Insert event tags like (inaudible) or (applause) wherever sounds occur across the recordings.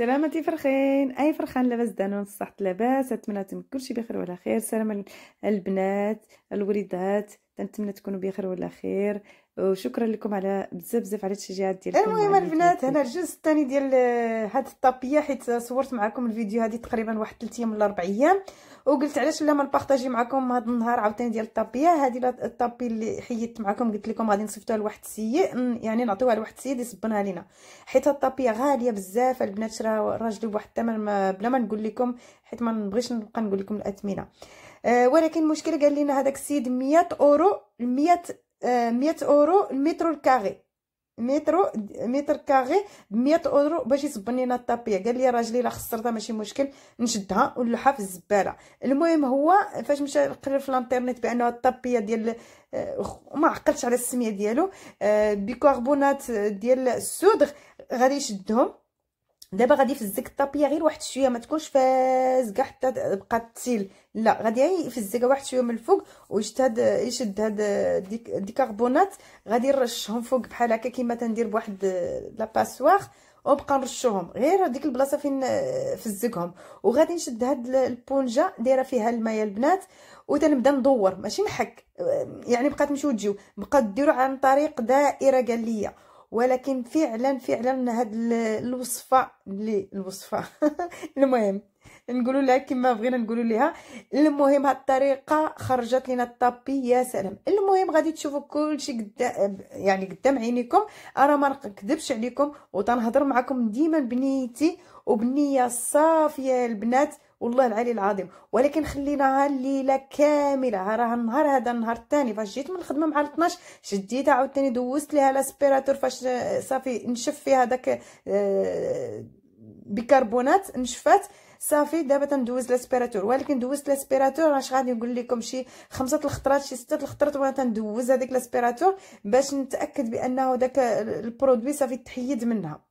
سلامتي فرخين اي فرخان لاباس دانون صحت لاباس نتمنى تكون كلشي بخير وعلى خير سلام البنات الوليدات نتمنى تكونوا بخير وعلى خير وشكرا لكم على بزاف بزاف على التشجيعات ديالكم المهم البنات انا الجزء الثاني ديال هاد الطابيه حيت صورت معكم الفيديو هادي تقريبا واحد 3 ايام ولا 4 ايام وقلت علاش لا ما نبارطاجي معكم هاد النهار عاوتاني ديال الطابيه هادي الطابي اللي حيدت معكم قلت لكم غادي نصيفطوها لواحد السيد يعني نعطيوها لواحد السيد يصبنها لينا حيت هاد الطابيه غاليه بزاف البنات شراها الراجل بواحد الثمن بلا ما نقول لكم حيت ما نبغيش نبقى نقول لكم الاثمنه آه ولكن المشكل قال لنا هذاك السيد 100 اورو 100 100 اورو المتر الكاغي مترو متر كاغي ب 100 اورو باش يصبن لينا الطابيه قال لي راجلي لا خسرتها ماشي مشكل نشدها ونلوحها في الزباله المهم هو فاش مشى قرر في الانترنت بانه الطابيه ديال آه، ما عقلتش على السميه ديالو آه، بيكربونات ديال السودغ غادي يشدهم دابا غادي يفزك الطابيه غير واحد شويه ما تكونش فازقه حتى تبقى تسيل لا غادي غير يفزكها واحد شويه من الفوق ويشد هاد يشد هاد ديك ديكاربونات غادي نرشهم فوق بحال هكا كيما تندير بواحد لاباسوار وبقى نرشوهم غير ديك البلاصه فين فزكهم وغادي نشد هاد البونجه دايره فيها الماء البنات وتنبدا ندور ماشي نحك يعني بقات تمشيو بقات بقى ديروا عن طريق دائره قال ولكن فعلا فعلا هاد الوصفه اللي الوصفه (laughs) المهم نقولوا لها كما بغينا نقولوا لها المهم هاد الطريقه خرجت لنا الطابي يا سلام المهم غادي تشوفوا كلشي قدام يعني قدام عينيكم انا ما نكذبش عليكم وتنهضر معكم ديما بنيتي وبنيه صافيه البنات والله العلي العظيم ولكن خليناها الليله كامله راه النهار هذا النهار الثاني فاش جيت من الخدمه مع 12 شديتها عاوتاني دوزت ليها لاسبيراتور فاش صافي نشف فيها داك آه، بيكربونات نشفات صافي دابا تندوز لاسبيراتور ولكن دوزت لاسبيراتور اش غادي نقول لكم شي خمسه الخطرات شي سته الخطرات وانا تندوز هذيك لاسبيراتور باش نتاكد بانه داك البرودوي صافي تحيد منها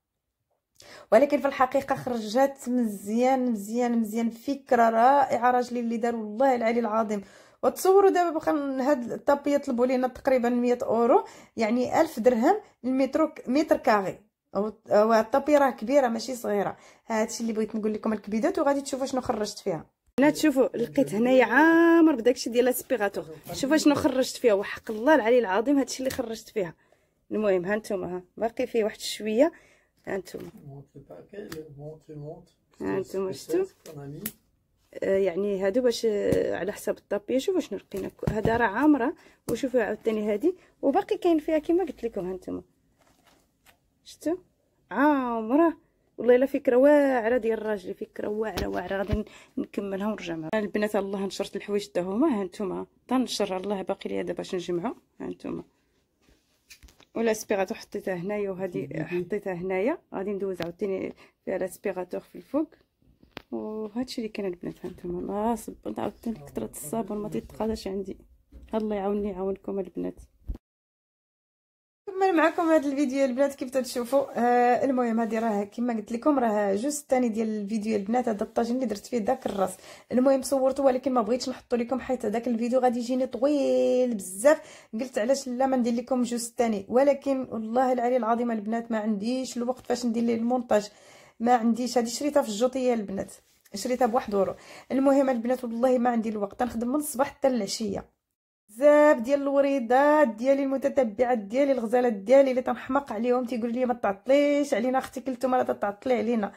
ولكن في الحقيقه خرجت مزيان مزيان مزيان فكره رائعه راجلي اللي دار والله العلي العظيم وتصوروا دابا بقى هاد الطابيه طلبوا لينا تقريبا 100 اورو يعني 1000 درهم المترو متر كاغي والطابيه راه كبيره ماشي صغيره هادشي اللي بغيت نقول لكم الكبيدات وغادي تشوفوا شنو خرجت فيها هنا تشوفوا لقيت هنايا عامر بداكشي ديال الاسبيغاتور شوفوا شنو خرجت فيها وحق الله العلي العظيم هادشي اللي خرجت فيها المهم ها نتوما ها باقي فيه واحد شويه هانتوما هانتوما شفتوا يعني هادو باش آه، على حساب الطابيه شوفوا شنو لقينا هذا راه عامره وشوفوا عاوتاني هادي وباقي كاين فيها كما قلت لكم هانتوما شتو عامره والله الا فكره واعره ديال راجلي فكره واعره واعره غادي نكملها ونرجع معها البنات الله نشرت الحوايج حتى هما هانتوما تنشر الله باقي لي هذا باش نجمعو هانتوما والاسبيغاتور حطيتها هنايا وهادي حطيتها هنايا غادي ندوز عاوتاني فيها الاسبيغاتور في الفوق وهادشي اللي كان البنات هانتوما الله صبرت عاوتاني كثرة الصابون ما تيتقاداش عندي الله يعاوني يعاونكم البنات نكمل معكم هذا الفيديو البنات كيف تشوفوا آه المهم هذه راه كما قلت لكم راه جوست الثاني ديال الفيديو البنات هذا الطاجين اللي درت فيه داك الراس المهم صورته ولكن ما بغيتش نحطو لكم حيت هذاك الفيديو غادي يجيني طويل بزاف قلت علاش لا ما ندير لكم جوست الثاني ولكن والله العلي العظيم البنات ما عنديش الوقت فاش ندير ليه المونتاج ما عنديش هذه شريتها في الجوطيه البنات شريتها بواحد اورو المهم البنات والله ما عندي الوقت نخدم من الصباح حتى العشيه بزاف ديال الوريدات ديالي المتتبعات ديالي الغزالات ديالي اللي تنحمق عليهم تيقولوا لي ما تعطليش علينا اختي كلتوما لا تعطلي علينا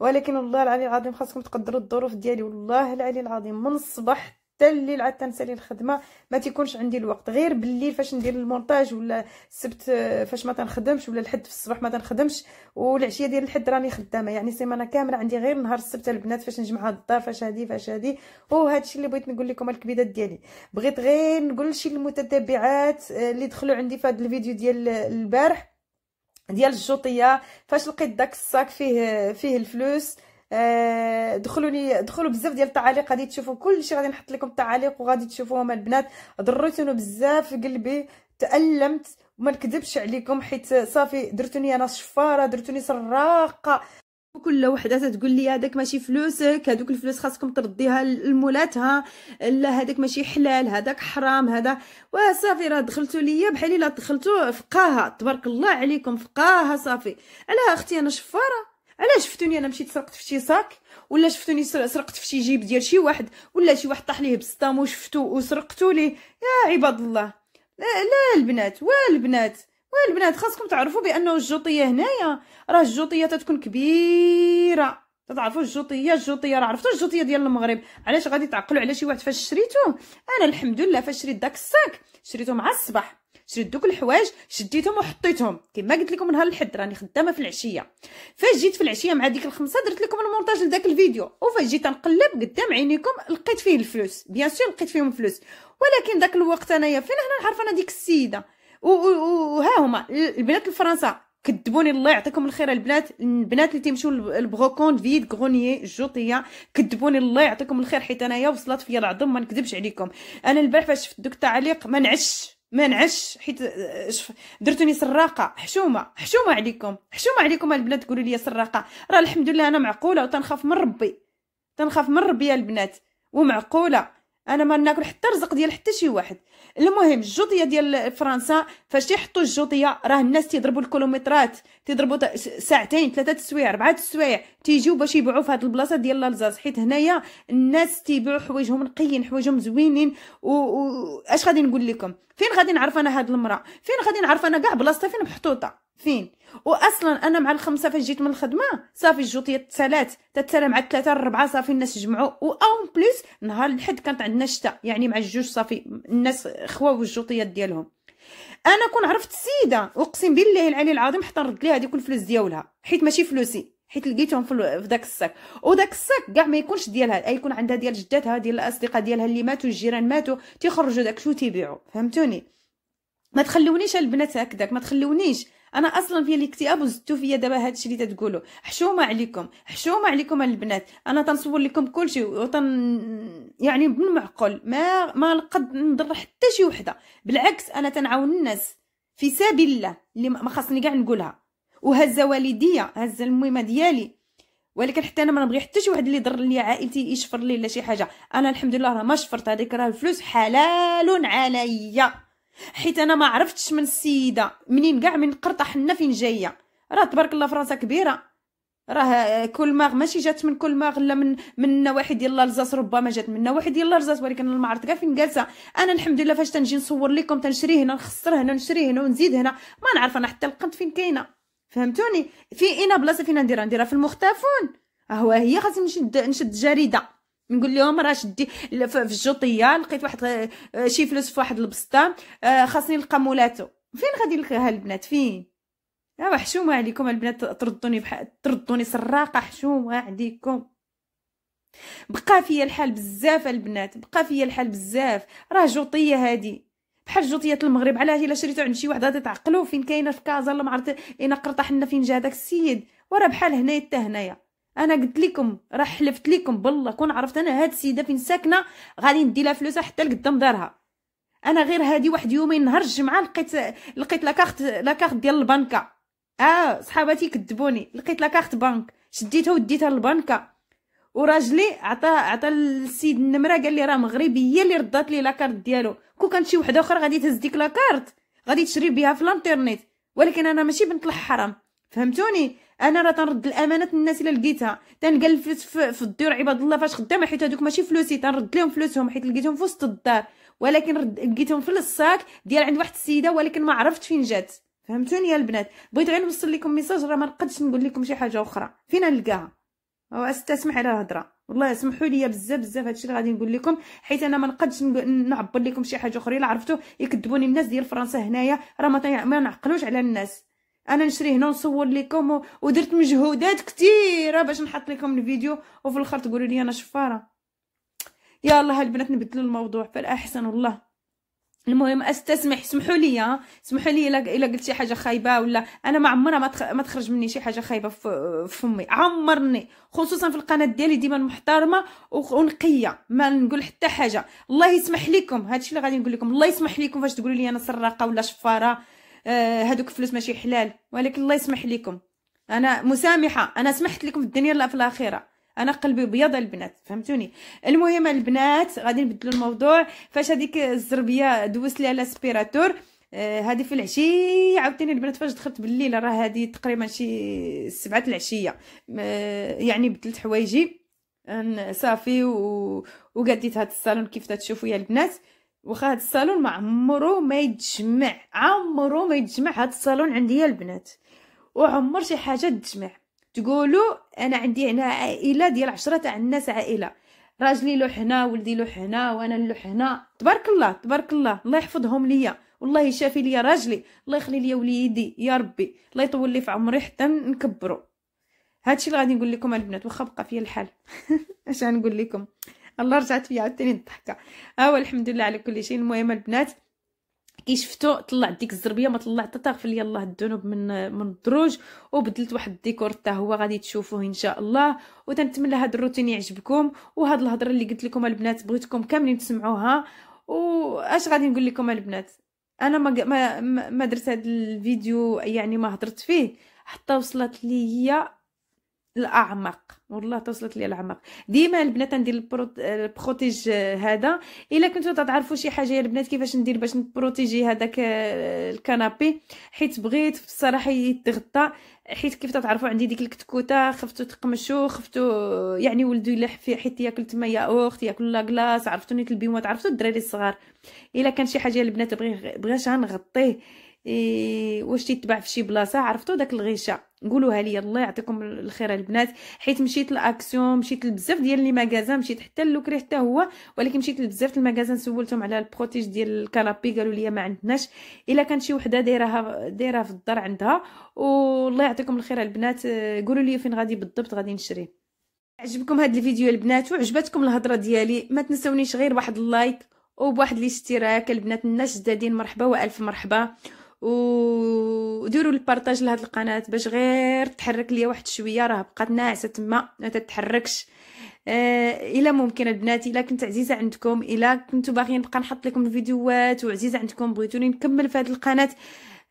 ولكن والله العلي العظيم خاصكم تقدروا الظروف ديالي والله العلي العظيم من الصباح حتى الليل عاد تنسالي الخدمه ما تيكونش عندي الوقت غير بالليل فاش ندير المونتاج ولا السبت آه، فاش ما تنخدمش ولا الحد في الصباح ما تنخدمش والعشيه ديال الحد راني خدامه يعني سيمانه كامله عندي غير نهار السبت البنات فاش نجمع هاد الدار فاش هادي فاش هادي الشيء اللي بغيت نقول لكم الكبيدات ديالي بغيت غير نقول شي المتتبعات آه، اللي دخلوا عندي في هاد الفيديو ديال البارح ديال الجوطيه فاش لقيت داك الصاك فيه فيه الفلوس آه، دخلوا لي دخلوا بزاف ديال التعاليق غادي تشوفوا كلشي غادي نحط لكم التعاليق وغادي تشوفوهم البنات ضريتوني بزاف في قلبي تالمت وما نكذبش عليكم حيت صافي درتوني انا شفاره درتوني سراقه كل وحده تتقول لي هذاك ماشي فلوسك هذوك الفلوس خاصكم ترديها لمولاتها لا هذاك ماشي حلال هذاك حرام هذا وصافي راه دخلتوا ليا بحال الا دخلتوا فقاها تبارك الله عليكم فقاها صافي علاه اختي انا شفاره انا شفتوني انا مشيت سرقت في شي صاك ولا شفتوني سرقت في شي جيب ديال شي واحد ولا شي واحد طاح ليه بالصدام وشفتو وسرقتو ليه يا عباد الله لا لا البنات والبنات والبنات خاصكم تعرفوا بانه الجوطيه هنايا راه الجوطيه تتكون كبيره تتعرفوا الجوطيه الجوطيه راه عرفتوا الجوطيه ديال المغرب علاش غادي تعقلوا على شي واحد فاش شريتوه انا الحمد لله فاش شريت داك الساك شريتو مع الصباح شريت دوك الحوايج شديتهم وحطيتهم كما قلت لكم نهار الحد راني خدامه في العشيه فاش جيت في العشيه مع ديك الخمسه درت لكم المونتاج لذاك الفيديو وفاش جيت نقلب قدام عينيكم لقيت فيه الفلوس بيان سور لقيت فيهم الفلوس ولكن ذاك الوقت انايا فين هنا نعرف انا ديك السيده وها هما البنات الفرنسا كذبوني الله يعطيكم الخير البنات البنات اللي تيمشيو لبغوكون فيد غونيي جوطيا كذبوني الله يعطيكم الخير حيت انايا وصلت فيا العظم ما نكذبش عليكم انا البارح فاش شفت دوك التعليق ما نعش ما نعش حيت آه، درتوني سراقه حشومه حشومه عليكم حشومه عليكم البنات تقولوا لي سراقه راه الحمد لله انا معقوله وتنخاف من ربي تنخاف من ربي يا البنات ومعقوله انا ما ناكل حتى رزق ديال حتى شي واحد المهم الجوطيه ديال فرنسا فاش يحطوا الجوطيه راه الناس تيضربوا الكيلومترات تيضربوا ساعتين ثلاثه السوايع اربعه السوايع تيجيو باش يبيعوا في هاد البلاصه ديال لالزاز حيت هنايا الناس تيبيعوا حوايجهم نقيين حوايجهم زوينين و, و... اش غادي نقول لكم فين غادي نعرف انا هاد المراه فين غادي نعرف انا كاع بلاصتها فين محطوطه فين واصلا انا مع الخمسه فاش جيت من الخدمه صافي الجوطيه تسالات تتسالى مع الثلاثه الربعه صافي الناس جمعوا واون بليس نهار الحد كانت عندنا الشتاء يعني مع الجوج صافي الناس خواو الجوطيات ديالهم انا كون عرفت السيده اقسم بالله العلي العظيم حتى نرد ليها هذيك الفلوس ديالها حيت ماشي فلوسي حيت لقيتهم في داك الساك وداك الساك كاع ما يكونش ديالها يكون عندها ديال جداتها ديال الاصدقاء ديالها اللي ماتوا الجيران ماتوا تيخرجوا داك شو تيبيعوا فهمتوني ما تخليونيش البنات هكذاك ما تخليونيش انا اصلا في الاكتئاب وزدتو فيا دابا هادشي اللي تتقولوا حشومه عليكم حشومه عليكم البنات انا تنصور لكم كلشي وطن يعني بالمعقول ما ما نقد نضر حتى شي وحده بالعكس انا تنعاون الناس في سبيل الله اللي ما خاصني كاع نقولها وهزه والديه هزه الميمه ديالي ولكن حتى انا ما نبغي حتى شي واحد اللي يضر لي عائلتي يشفر لي ولا شي حاجه انا الحمد لله راه ما شفرت هذيك راه الفلوس حلال عليا حيت انا ما عرفتش من السيده منين كاع من قرطه حنا فين جايه راه تبارك الله فرنسا كبيره راه آه، كل ماغ ماشي جات من كل ماغ لا من من نواحي ديال الالزاس ربما جات من نواحي ديال الالزاس ولكن انا ما عرفت كاع فين جالسه انا الحمد لله فاش تنجي نصور لكم تنشري هنا نخسر هنا نشري هنا ونزيد هنا ما نعرف انا حتى القنت فين كاينه فهمتوني في اين بلاصه فين نديرها نديرها في المختفون هو هي خاصني نشد نشد جريده نقول لهم راه شدي في الجوطيه لقيت واحد آه، آه، شي فلوس في واحد البسطه آه، خاصني نلقى مولاتو فين غادي نلقاها البنات فين ايوا حشومه عليكم البنات تردوني بح... تردوني سراقه حشومه عليكم بقى فيا الحال بزاف البنات بقى فيا الحال بزاف راه جوطيه هادي بحال جوطيه المغرب علاه الا شريتو عند شي واحد غادي تعقلو فين كاينه في كازا ولا ما عرفت اين قرطح فين جا داك السيد وراه بحال هنايا حتى هنايا انا قلت لكم راه حلفت لكم بالله كون عرفت انا هاد السيده فين ساكنه غادي ندي لها فلوسها حتى لقدام دارها انا غير هادي واحد يومين نهار الجمعه لقيت لقيت لاكارت لاكارت ديال البنكه اه صحاباتي كذبوني لقيت لاكارت بنك شديتها وديتها للبنكه وراجلي عطى عطى السيد النمره قال لي راه مغربيه اللي ردات لي لاكارت ديالو كون كانت شي وحده اخرى غادي تهز ديك لاكارت غادي تشري بها في الانترنيت ولكن انا ماشي بنت الحرام فهمتوني انا راه تنرد الامانات للناس الا لقيتها الفلوس في الدور عباد الله فاش خدامه حيت هذوك ماشي فلوسي تنرد لهم فلوسهم حيت لقيتهم في وسط الدار ولكن رد... لقيتهم في الصاك ديال عند واحد السيده ولكن ما عرفت فين جات فهمتوني يا البنات بغيت غير نوصل لكم ميساج راه ما نقدش نقول لكم شي حاجه اخرى فين نلقاها استسمح على الهضره والله سمحوا لي بزاف بزاف هادشي اللي غادي نقول لكم حيت انا ما نقدش نعبر لكم شي حاجه اخرى الا عرفتو يكذبوني الناس ديال فرنسا هنايا راه ما نعقلوش على الناس انا نشري هنا ونصور لكم ودرت مجهودات كثيره باش نحط لكم الفيديو وفي الاخر تقولوا لي انا شفاره يا الله البنات نبدلوا الموضوع فالاحسن والله المهم استسمح سمحوا لي سمحوا لي الا قلت شي حاجه خايبه ولا انا ما عمرها ما تخرج مني شي حاجه خايبه في فمي عمرني خصوصا في القناه ديالي ديما محترمه ونقيه ما نقول حتى حاجه الله يسمح لكم هادشي اللي غادي نقول لكم الله يسمح لكم فاش تقولوا لي انا سراقه ولا شفاره آه، هذوك الفلوس ماشي حلال ولكن الله يسمح لكم انا مسامحه انا سمحت لكم في الدنيا لا في الاخره انا قلبي بيض البنات فهمتوني المهم البنات غادي نبدلوا الموضوع فاش هذيك الزربيه دوزت ليها لاسبيراتور آه، هذه في العشيه عاوتاني البنات فاش دخلت بالليل راه هذه تقريبا شي سبعة العشيه آه، يعني بدلت حوايجي صافي و... وقديت هاد الصالون كيف تشوفوا يا البنات واخا هاد الصالون ما عمرو ما يتجمع عمرو ما يتجمع هاد الصالون عندي البنات وعمر شي حاجه تجمع تقولوا انا عندي هنا عائله ديال عشرة تاع الناس عائله راجلي له هنا ولدي له هنا وانا له هنا تبارك الله تبارك الله الله يحفظهم ليا والله يشافي ليا راجلي الله يخلي ليا وليدي يا ربي الله يطول لي في عمري حتى نكبروا هادشي اللي غادي نقول لكم البنات واخا بقى فيا الحال (laughs) اش غنقول لكم الله رجعت فيا عاوتاني الضحكه ها الحمد لله على كل شيء المهم البنات كي شفتو طلعت ديك الزربيه ما طلعت تغفل لي الله الذنوب من من الدروج وبدلت واحد الديكور حتى هو غادي تشوفوه ان شاء الله وتنتمنى هاد الروتين يعجبكم وهاد الهضره اللي قلت لكم البنات بغيتكم كاملين تسمعوها واش غادي نقول لكم البنات انا ما ما, ما درت هاد الفيديو يعني ما هضرت فيه حتى وصلت لي هي الاعمق والله توصلت لي الاعمق ديما البنات ندير البروتيج آه، هذا الا كنتو تعرفوا شي حاجه يا البنات كيفاش ندير باش نبروتيجي هذاك آه، الكنابي حيت بغيت بصراحه يتغطى حيت كيف تعرفوا عندي ديك الكتكوته خفتو تقمشو خفتو آه، يعني ولدو يلح في حيت ياكل تما يا اخت ياكل لا كلاص عرفتوني تلبيو ما الدراري الصغار الا كان شي حاجه البنات بغي بغاش غنغطيه إيه واش تيتباع في شي بلاصه عرفتوا داك الغيشه قولوها لي الله يعطيكم الخير البنات حيت مشيت لاكسيون مشيت لبزاف ديال لي مغازا مشيت حتى لوكري حتى هو ولكن مشيت لبزاف ديال المغازا سولتهم على البروتيج ديال الكلابي قالوا لي ما عندناش الا كانت شي وحده دايرها دايرها في الدار عندها والله يعطيكم الخير البنات قولوا لي فين غادي بالضبط غادي نشري عجبكم هذا الفيديو البنات وعجبتكم الهضره ديالي ما تنسونيش غير واحد اللايك وبواحد الاشتراك البنات الناس جدادين مرحبا والف مرحبا وديروا البارطاج لهاد القناه باش غير تحرك ليا واحد شويه راه بقات ناعسه تما ما تتحركش آه الا ممكن البنات الا كنت عزيزه عندكم الا كنتو باغيين نبقى نحط لكم الفيديوهات وعزيزه عندكم بغيتوني نكمل في هاد القناه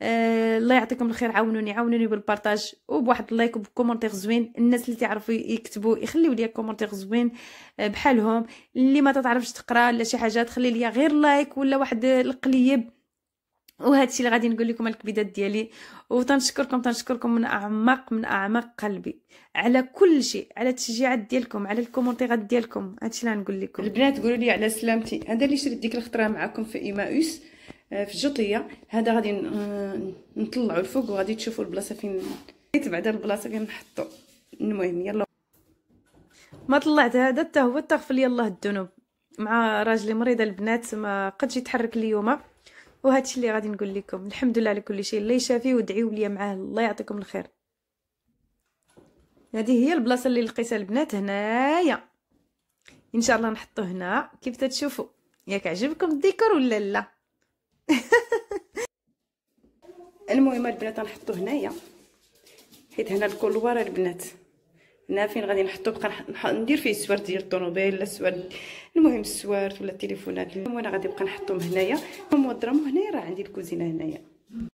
آه الله يعطيكم الخير عاونوني عاونوني بالبارطاج وبواحد اللايك وبكومونتير زوين الناس اللي تعرفوا يكتبوا يخليوا لي كومونتير زوين آه بحالهم اللي ما تعرفش تقرا ولا شي حاجه تخلي لي غير لايك ولا واحد القليب وهذا الشيء اللي غادي نقول لكم الكبيدات ديالي وتنشكركم تنشكركم من اعماق من اعماق قلبي على كل شيء على التشجيعات ديالكم على الكومونتيرات ديالكم هذا الشيء اللي غنقول لكم البنات قولوا لي على سلامتي هذا اللي شريت ديك الخطره معكم في ايماوس آه، في الجطيه هذا غادي آه، نطلعوا الفوق وغادي تشوفوا البلاصه فين كيت بعدا البلاصه فين نحطوا المهم يلا ما طلعت هذا حتى هو تغفل يلاه الذنوب مع راجلي مريضه البنات ما قدش يتحرك اليوم وهادشي اللي غادي نقول لكم الحمد لله على كل شيء الله يشافي ودعيوا لي معاه الله يعطيكم الخير هذه هي البلاصه اللي لقيتها البنات هنايا ان شاء الله نحطو هنا كيف تتشوفوا ياك عجبكم الديكور ولا لا (laughs) المهم البنات نحطو هنايا حيت هنا الكولوار البنات هنا فين غادي نحطو بقى نح... ندير فيه السوار ديال الطوموبيل لا السوار المهم السوار ولا التليفونات انا غادي نبقى نحطهم هنايا هم نضرهم هنايا راه عندي الكوزينه هنايا